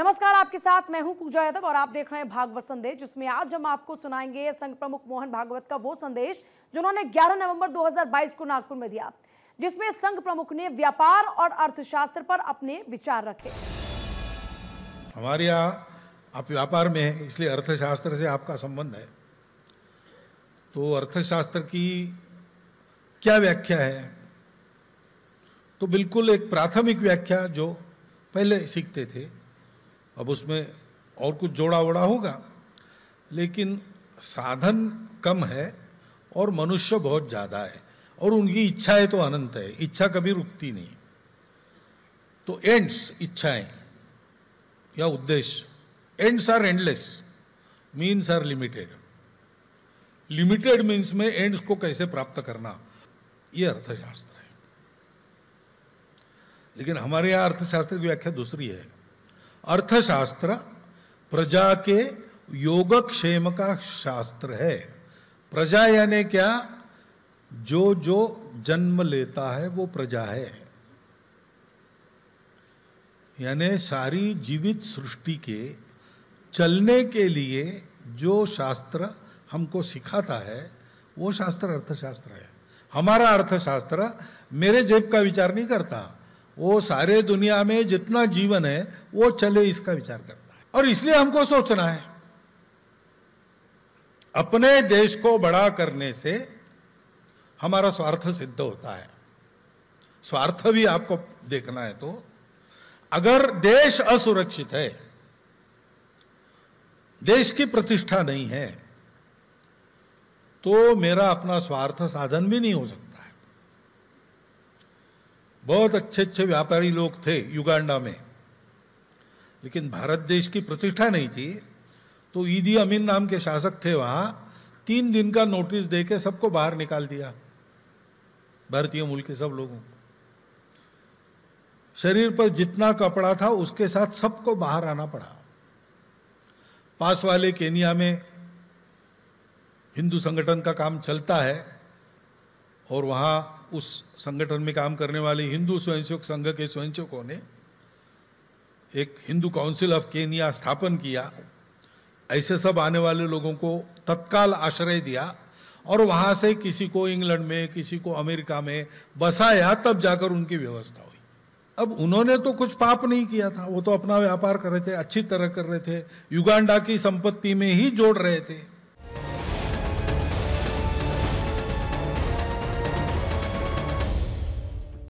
नमस्कार आपके साथ मैं हूं पूजा यादव और आप देख रहे हैं भागवत संदेश जिसमें आज हम आपको सुनाएंगे संघ प्रमुख मोहन भागवत का वो संदेश जो उन्होंने 11 नवंबर 2022 को नागपुर में दिया जिसमें संघ प्रमुख ने व्यापार और अर्थशास्त्र पर अपने विचार रखे हमारे यहाँ आप व्यापार में है इसलिए अर्थशास्त्र से आपका संबंध है तो अर्थशास्त्र की क्या व्याख्या है तो बिल्कुल एक प्राथमिक व्याख्या जो पहले सीखते थे अब उसमें और कुछ जोड़ा वोड़ा होगा लेकिन साधन कम है और मनुष्य बहुत ज़्यादा है और उनकी इच्छाएं तो अनंत है इच्छा कभी रुकती नहीं तो एंड्स इच्छाएं या उद्देश्य ends are endless means are limited limited means में एंड्स को कैसे प्राप्त करना ये अर्थशास्त्र है लेकिन हमारे यहाँ अर्थशास्त्र की व्याख्या दूसरी है अर्थशास्त्र प्रजा के योगक्षेम का शास्त्र है प्रजा यानी क्या जो जो जन्म लेता है वो प्रजा है यानी सारी जीवित सृष्टि के चलने के लिए जो शास्त्र हमको सिखाता है वो शास्त्र अर्थशास्त्र है हमारा अर्थशास्त्र मेरे जेब का विचार नहीं करता वो सारे दुनिया में जितना जीवन है वो चले इसका विचार करता है और इसलिए हमको सोचना है अपने देश को बड़ा करने से हमारा स्वार्थ सिद्ध होता है स्वार्थ भी आपको देखना है तो अगर देश असुरक्षित है देश की प्रतिष्ठा नहीं है तो मेरा अपना स्वार्थ साधन भी नहीं हो सकता बहुत अच्छे अच्छे व्यापारी लोग थे युगांडा में लेकिन भारत देश की प्रतिष्ठा नहीं थी तो ईदी अमीन नाम के शासक थे वहां तीन दिन का नोटिस दे के सबको बाहर निकाल दिया भारतीय मूल के सब लोगों को शरीर पर जितना कपड़ा था उसके साथ सबको बाहर आना पड़ा पास वाले केनिया में हिंदू संगठन का काम चलता है और वहाँ उस संगठन में काम करने वाले हिंदू स्वयंसेवक संघ के स्वयंसेवकों ने एक हिंदू काउंसिल ऑफ केनिया स्थापन किया ऐसे सब आने वाले लोगों को तत्काल आश्रय दिया और वहाँ से किसी को इंग्लैंड में किसी को अमेरिका में बसाया तब जाकर उनकी व्यवस्था हुई अब उन्होंने तो कुछ पाप नहीं किया था वो तो अपना व्यापार कर रहे थे अच्छी तरह कर रहे थे युगांडा की संपत्ति में ही जोड़ रहे थे